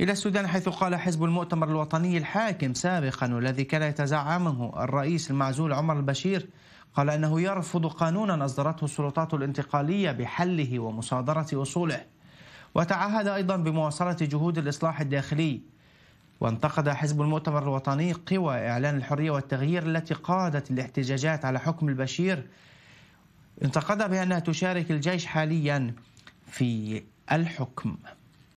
إلى السودان حيث قال حزب المؤتمر الوطني الحاكم سابقا والذي كان يتزعمه الرئيس المعزول عمر البشير قال أنه يرفض قانونا أصدرته السلطات الانتقالية بحله ومصادرة أصوله وتعهد أيضا بمواصلة جهود الإصلاح الداخلي وانتقد حزب المؤتمر الوطني قوى إعلان الحرية والتغيير التي قادت الاحتجاجات على حكم البشير انتقدها بأنها تشارك الجيش حاليا في الحكم